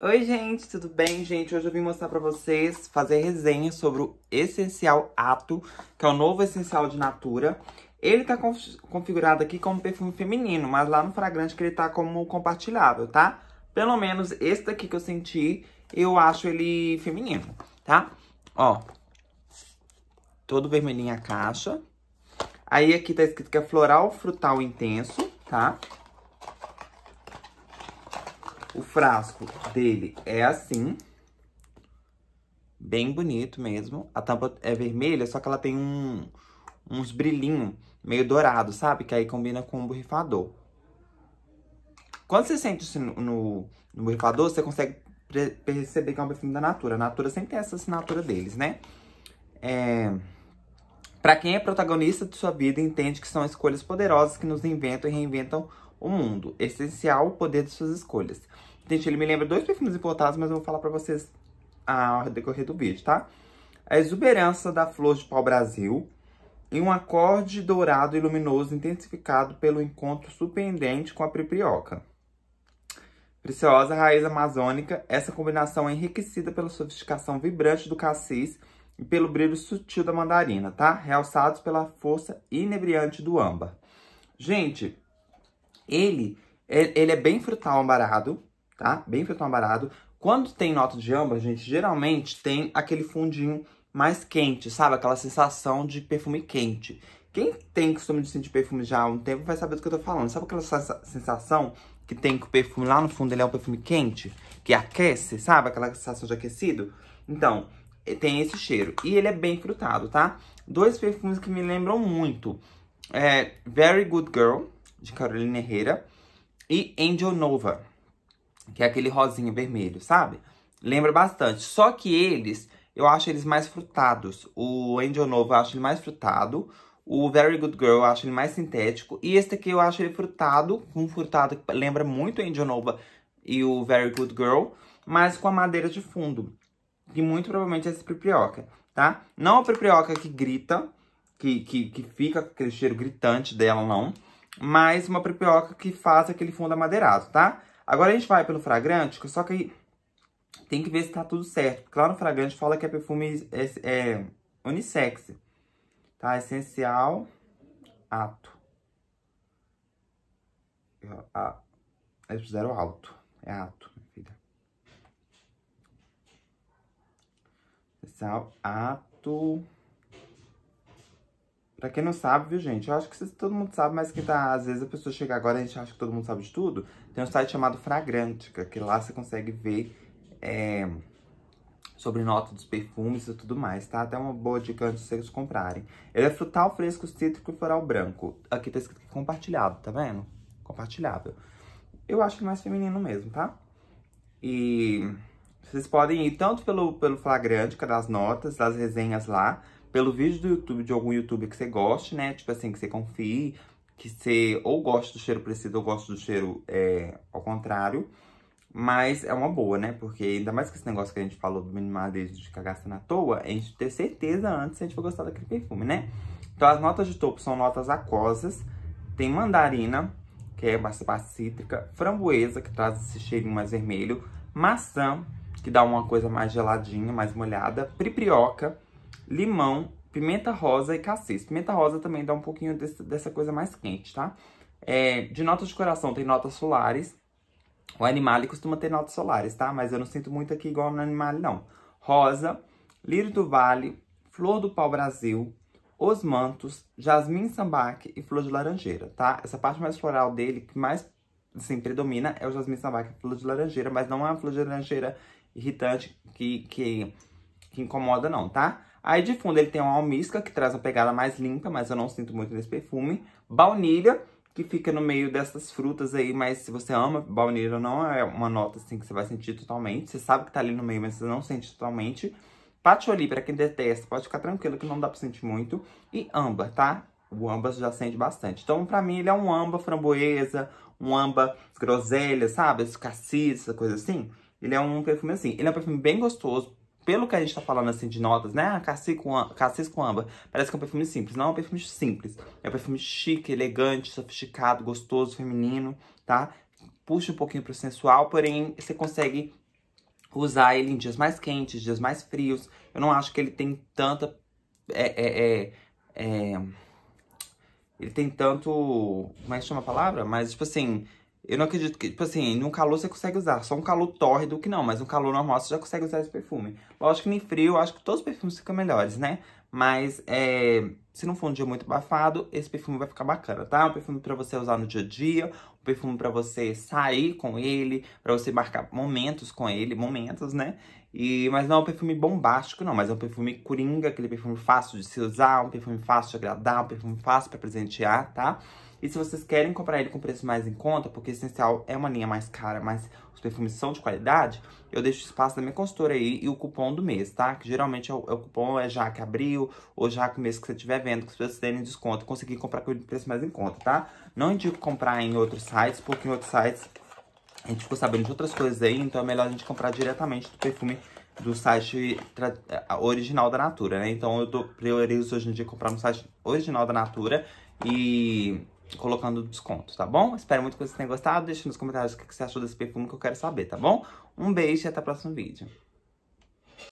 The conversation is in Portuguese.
Oi, gente, tudo bem? Gente, hoje eu vim mostrar pra vocês, fazer resenha sobre o Essencial Ato, que é o novo essencial de Natura. Ele tá conf configurado aqui como perfume feminino, mas lá no fragrante que ele tá como compartilhável, tá? Pelo menos esse daqui que eu senti, eu acho ele feminino, tá? Ó, todo vermelhinho a caixa. Aí aqui tá escrito que é floral frutal intenso, tá? Tá? O frasco dele é assim. Bem bonito mesmo. A tampa é vermelha, só que ela tem um, uns brilhinhos meio dourado, sabe? Que aí combina com o borrifador. Quando você sente isso no, no, no borrifador, você consegue perceber que é um perfume da Natura. A Natura sempre tem essa assinatura deles, né? É... Pra quem é protagonista de sua vida, entende que são escolhas poderosas que nos inventam e reinventam o mundo. Essencial o poder de suas escolhas. Gente, ele me lembra dois perfumes importados, mas eu vou falar pra vocês ao decorrer do vídeo, tá? A exuberância da flor de pau-brasil e um acorde dourado e luminoso intensificado pelo encontro surpreendente com a priprioca. Preciosa raiz amazônica, essa combinação é enriquecida pela sofisticação vibrante do cassis e pelo brilho sutil da mandarina, tá? Realçados pela força inebriante do âmbar. Gente, ele, é, ele é bem frutal ambarado, tá? Bem feito amarado. Quando tem nota de âmbar, gente, geralmente tem aquele fundinho mais quente, sabe? Aquela sensação de perfume quente. Quem tem costume de sentir perfume já há um tempo vai saber do que eu tô falando. Sabe aquela sensação que tem que o perfume lá no fundo ele é um perfume quente? Que aquece, sabe? Aquela sensação de aquecido? Então, tem esse cheiro. E ele é bem frutado, tá? Dois perfumes que me lembram muito. É Very Good Girl, de Carolina Herrera. E Angel Nova, que é aquele rosinha vermelho, sabe? Lembra bastante. Só que eles, eu acho eles mais frutados. O Angel Novo eu acho ele mais frutado. O Very Good Girl eu acho ele mais sintético. E esse aqui eu acho ele frutado, um frutado que lembra muito o Angel Nova e o Very Good Girl, mas com a madeira de fundo. E muito provavelmente é esse Priprioca, tá? Não a Priprioca que grita, que, que, que fica com aquele cheiro gritante dela, não. Mas uma Priprioca que faz aquele fundo amadeirado, tá? Agora a gente vai pelo fragrante, só que tem que ver se tá tudo certo. Porque lá no fragrante fala que é perfume é, é unissex. Tá? Essencial, ato. Ah, eles fizeram alto. É ato, minha filha. Essencial, ato. Pra quem não sabe, viu, gente? Eu acho que todo mundo sabe, mas que tá. Às vezes a pessoa chega agora e a gente acha que todo mundo sabe de tudo. Tem um site chamado Fragrântica, que lá você consegue ver é, sobre nota dos perfumes e tudo mais, tá? Até uma boa dica antes de vocês comprarem. Ele é frutal fresco, cítrico e floral branco. Aqui tá escrito é compartilhado, tá vendo? Compartilhável. Eu acho que mais feminino mesmo, tá? E vocês podem ir tanto pelo, pelo flagrante, das notas, das resenhas lá, pelo vídeo do YouTube de algum youtuber que você goste, né? Tipo assim, que você confie, que você ou gosta do cheiro parecido ou gosta do cheiro é, ao contrário. Mas é uma boa, né? Porque ainda mais que esse negócio que a gente falou do minimalismo de ficar gastando à toa, a gente ter certeza antes se a gente vai gostar daquele perfume, né? Então as notas de topo são notas aquosas, tem mandarina, que é parte cítrica, framboesa, que traz esse cheirinho mais vermelho, maçã, que dá uma coisa mais geladinha, mais molhada, priprioca, limão, pimenta rosa e cassis. Pimenta rosa também dá um pouquinho desse, dessa coisa mais quente, tá? É, de notas de coração tem notas solares. O animal costuma ter notas solares, tá? Mas eu não sinto muito aqui igual no animal, não. Rosa, lírio do vale, flor do pau-brasil, os mantos, jasmim sambaque e flor de laranjeira, tá? Essa parte mais floral dele, que mais assim, predomina, é o jasmim sambaque e flor de laranjeira, mas não é uma flor de laranjeira irritante que, que, que incomoda, não, tá? Aí de fundo ele tem uma almíscar, que traz uma pegada mais limpa, mas eu não sinto muito nesse perfume. Baunilha, que fica no meio dessas frutas aí, mas se você ama baunilha, não é uma nota assim que você vai sentir totalmente. Você sabe que tá ali no meio, mas você não sente totalmente. Patchouli, pra quem detesta, pode ficar tranquilo que não dá pra sentir muito. E âmbar, tá? O âmbar já sente bastante. Então, pra mim, ele é um âmbar framboesa, um âmbar groselha, sabe? Esse cassis, essa coisa assim. Ele é um perfume assim. Ele é um perfume bem gostoso, pelo que a gente tá falando, assim, de notas, né? Ah, cassis com, cassis com âmbar. Parece que é um perfume simples. Não é um perfume simples. É um perfume chique, elegante, sofisticado, gostoso, feminino, tá? Puxa um pouquinho pro sensual, porém, você consegue usar ele em dias mais quentes, dias mais frios. Eu não acho que ele tem tanta... é, é, é, é ele tem tanto... Como é que chama a palavra? Mas, tipo assim, eu não acredito que, tipo assim, num calor você consegue usar. Só um calor tórrido que não, mas um calor normal você já consegue usar esse perfume. Lógico que nem frio, acho que todos os perfumes ficam melhores, né? Mas é, se não for um dia muito abafado, esse perfume vai ficar bacana, tá? Um perfume para você usar no dia a dia, um perfume para você sair com ele, para você marcar momentos com ele, momentos, né? E, mas não é um perfume bombástico, não, mas é um perfume coringa, aquele perfume fácil de se usar, um perfume fácil de agradar, um perfume fácil para presentear, tá? E se vocês querem comprar ele com preço mais em conta, porque essencial é uma linha mais cara, mas os perfumes são de qualidade, eu deixo espaço da minha consultora aí e o cupom do mês, tá? Que geralmente é o, é o cupom é já que abriu ou já que o mês que você estiver vendo, que vocês terem desconto, conseguir comprar com preço mais em conta, tá? Não indico comprar em outros sites, porque em outros sites a gente ficou sabendo de outras coisas aí, então é melhor a gente comprar diretamente do perfume do site eh, original da Natura, né? Então eu priorizo hoje em dia comprar no site original da Natura e colocando desconto, tá bom? Espero muito que vocês tenham gostado. Deixa nos comentários o que você achou desse perfume que eu quero saber, tá bom? Um beijo e até o próximo vídeo.